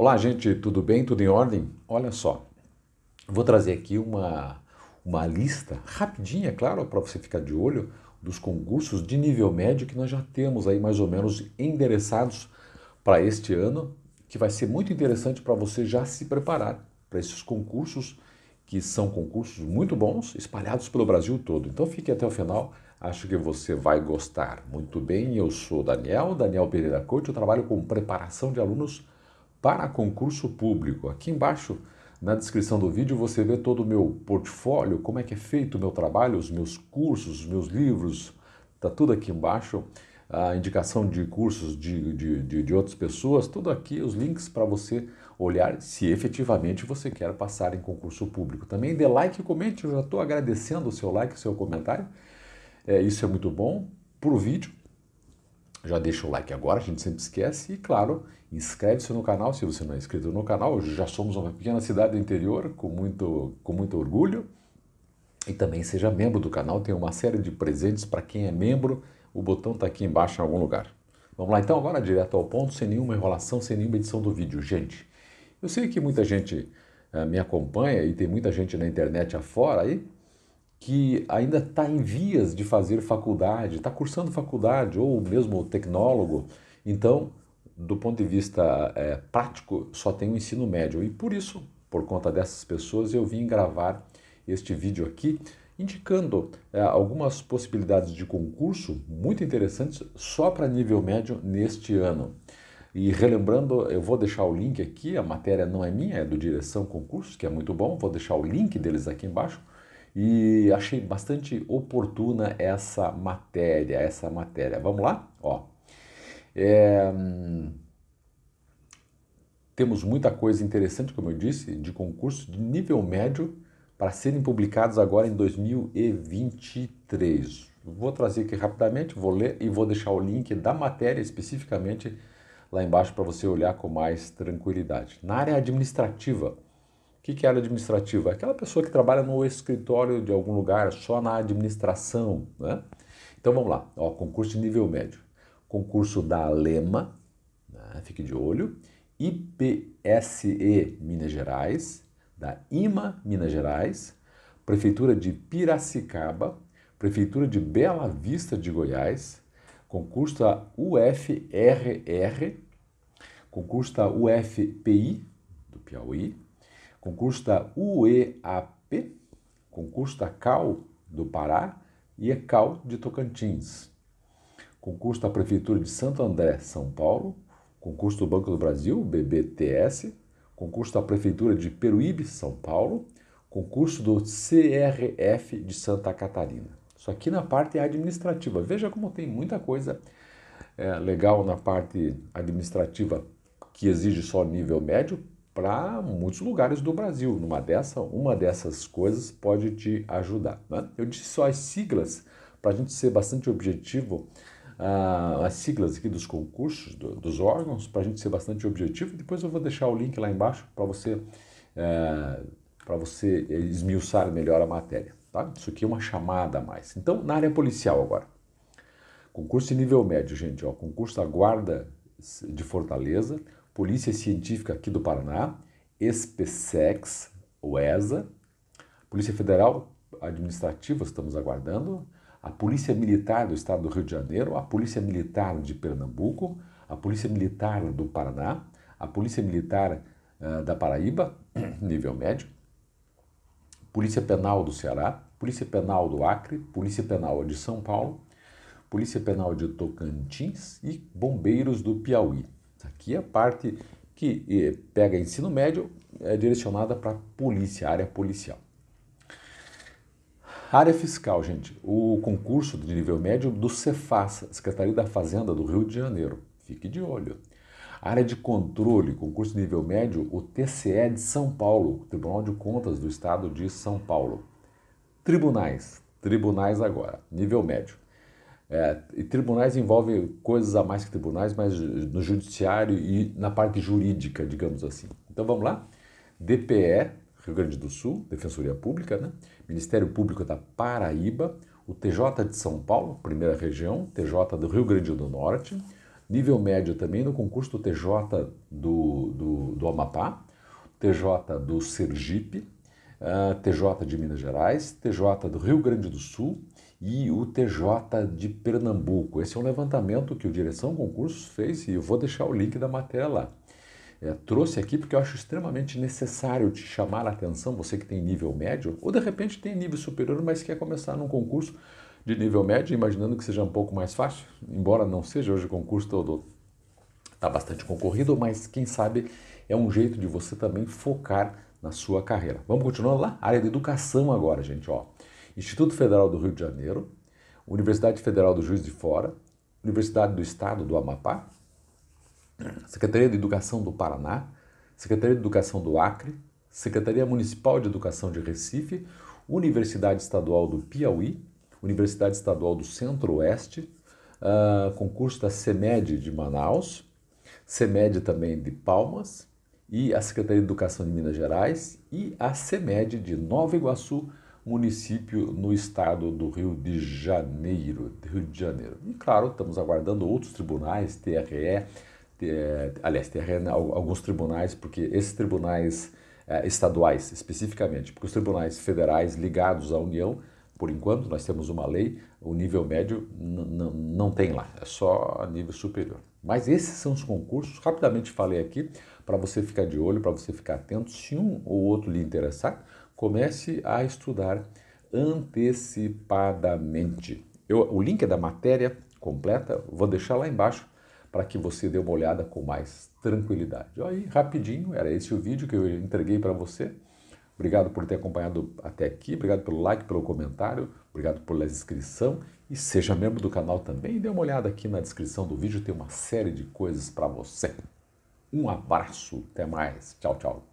Olá, gente, tudo bem? Tudo em ordem? Olha só, vou trazer aqui uma, uma lista rapidinha, claro, para você ficar de olho, dos concursos de nível médio que nós já temos aí mais ou menos endereçados para este ano, que vai ser muito interessante para você já se preparar para esses concursos que são concursos muito bons, espalhados pelo Brasil todo. Então fique até o final, acho que você vai gostar. Muito bem, eu sou Daniel, Daniel Pereira Couto, eu trabalho com preparação de alunos para concurso público. Aqui embaixo na descrição do vídeo você vê todo o meu portfólio, como é que é feito o meu trabalho, os meus cursos, os meus livros, tá tudo aqui embaixo. A indicação de cursos de, de, de, de outras pessoas, tudo aqui, os links para você olhar se efetivamente você quer passar em concurso público. Também dê like e comente, eu já estou agradecendo o seu like, o seu comentário. É, isso é muito bom para o vídeo já deixa o like agora, a gente sempre esquece. E claro, inscreve-se no canal se você não é inscrito no canal. Já somos uma pequena cidade do interior com muito, com muito orgulho. E também seja membro do canal, tem uma série de presentes para quem é membro. O botão está aqui embaixo em algum lugar. Vamos lá então, agora direto ao ponto, sem nenhuma enrolação, sem nenhuma edição do vídeo. Gente, eu sei que muita gente uh, me acompanha e tem muita gente na internet afora aí que ainda está em vias de fazer faculdade, está cursando faculdade ou mesmo tecnólogo. Então, do ponto de vista é, prático, só tem o ensino médio. E por isso, por conta dessas pessoas, eu vim gravar este vídeo aqui indicando é, algumas possibilidades de concurso muito interessantes só para nível médio neste ano. E relembrando, eu vou deixar o link aqui, a matéria não é minha, é do Direção Concursos, que é muito bom, vou deixar o link deles aqui embaixo e achei bastante oportuna essa matéria, essa matéria. Vamos lá? Ó. É... Temos muita coisa interessante, como eu disse, de concurso de nível médio para serem publicados agora em 2023. Vou trazer aqui rapidamente, vou ler e vou deixar o link da matéria especificamente lá embaixo para você olhar com mais tranquilidade. Na área administrativa, o que é área administrativa? Aquela pessoa que trabalha no escritório de algum lugar, só na administração. Né? Então vamos lá, Ó, concurso de nível médio. Concurso da Lema, né? fique de olho. IPSE Minas Gerais, da IMA Minas Gerais, Prefeitura de Piracicaba, Prefeitura de Bela Vista de Goiás, concurso da UFRR, concurso da UFPI, do Piauí, concurso da UEAP, concurso da CAL do Pará e CAL de Tocantins, concurso da Prefeitura de Santo André, São Paulo, concurso do Banco do Brasil, BBTS, concurso da Prefeitura de Peruíbe, São Paulo, concurso do CRF de Santa Catarina. Isso aqui na parte administrativa. Veja como tem muita coisa é, legal na parte administrativa que exige só nível médio, para muitos lugares do Brasil. Numa dessa, uma dessas coisas pode te ajudar. Né? Eu disse só as siglas para a gente ser bastante objetivo. Uh, as siglas aqui dos concursos, do, dos órgãos, para a gente ser bastante objetivo. Depois eu vou deixar o link lá embaixo para você, uh, eh, para você esmiuçar melhor a matéria. Tá? Isso aqui é uma chamada a mais. Então, na área policial agora. Concurso de nível médio, gente. Ó, concurso da Guarda de Fortaleza, Polícia Científica aqui do Paraná, SPSEX, OESA, Polícia Federal Administrativa, estamos aguardando, a Polícia Militar do Estado do Rio de Janeiro, a Polícia Militar de Pernambuco, a Polícia Militar do Paraná, a Polícia Militar uh, da Paraíba, nível médio, Polícia Penal do Ceará, Polícia Penal do Acre, Polícia Penal de São Paulo, Polícia Penal de Tocantins e Bombeiros do Piauí. Aqui é a parte que eh, pega ensino médio é direcionada para a polícia, área policial. Área fiscal, gente. O concurso de nível médio do Cefaz, Secretaria da Fazenda do Rio de Janeiro. Fique de olho. Área de controle, concurso de nível médio, o TCE de São Paulo, Tribunal de Contas do Estado de São Paulo. Tribunais, tribunais agora, nível médio. É, e tribunais envolve coisas a mais que tribunais, mas no judiciário e na parte jurídica, digamos assim. Então vamos lá? DPE, Rio Grande do Sul, Defensoria Pública, né? Ministério Público da Paraíba, o TJ de São Paulo, primeira região, TJ do Rio Grande do Norte, nível médio também no concurso do TJ do, do, do Amapá, TJ do Sergipe, ah, TJ de Minas Gerais, TJ do Rio Grande do Sul e o TJ de Pernambuco. Esse é um levantamento que o Direção Concursos fez e eu vou deixar o link da matéria lá. É, trouxe aqui porque eu acho extremamente necessário te chamar a atenção, você que tem nível médio, ou de repente tem nível superior, mas quer começar num concurso de nível médio, imaginando que seja um pouco mais fácil, embora não seja hoje o concurso todo está bastante concorrido, mas quem sabe é um jeito de você também focar na sua carreira. Vamos continuando lá? Área de educação agora, gente. Ó. Instituto Federal do Rio de Janeiro, Universidade Federal do Juiz de Fora, Universidade do Estado do Amapá, Secretaria de Educação do Paraná, Secretaria de Educação do Acre, Secretaria Municipal de Educação de Recife, Universidade Estadual do Piauí, Universidade Estadual do Centro-Oeste, uh, concurso da CEMED de Manaus, CEMED também de Palmas, e a Secretaria de Educação de Minas Gerais e a CEMED de Nova Iguaçu, município no estado do Rio de Janeiro. Rio de Janeiro. E claro, estamos aguardando outros tribunais, TRE, eh, aliás, TRE, né, alguns tribunais, porque esses tribunais é, estaduais especificamente, porque os tribunais federais ligados à União, por enquanto nós temos uma lei, o nível médio não tem lá, é só a nível superior. Mas esses são os concursos, rapidamente falei aqui, para você ficar de olho, para você ficar atento. Se um ou outro lhe interessar, comece a estudar antecipadamente. Eu, o link é da matéria completa, vou deixar lá embaixo para que você dê uma olhada com mais tranquilidade. Aí, rapidinho, era esse o vídeo que eu entreguei para você. Obrigado por ter acompanhado até aqui, obrigado pelo like, pelo comentário, obrigado pela inscrição e seja membro do canal também. E dê uma olhada aqui na descrição do vídeo, tem uma série de coisas para você. Um abraço, até mais. Tchau, tchau.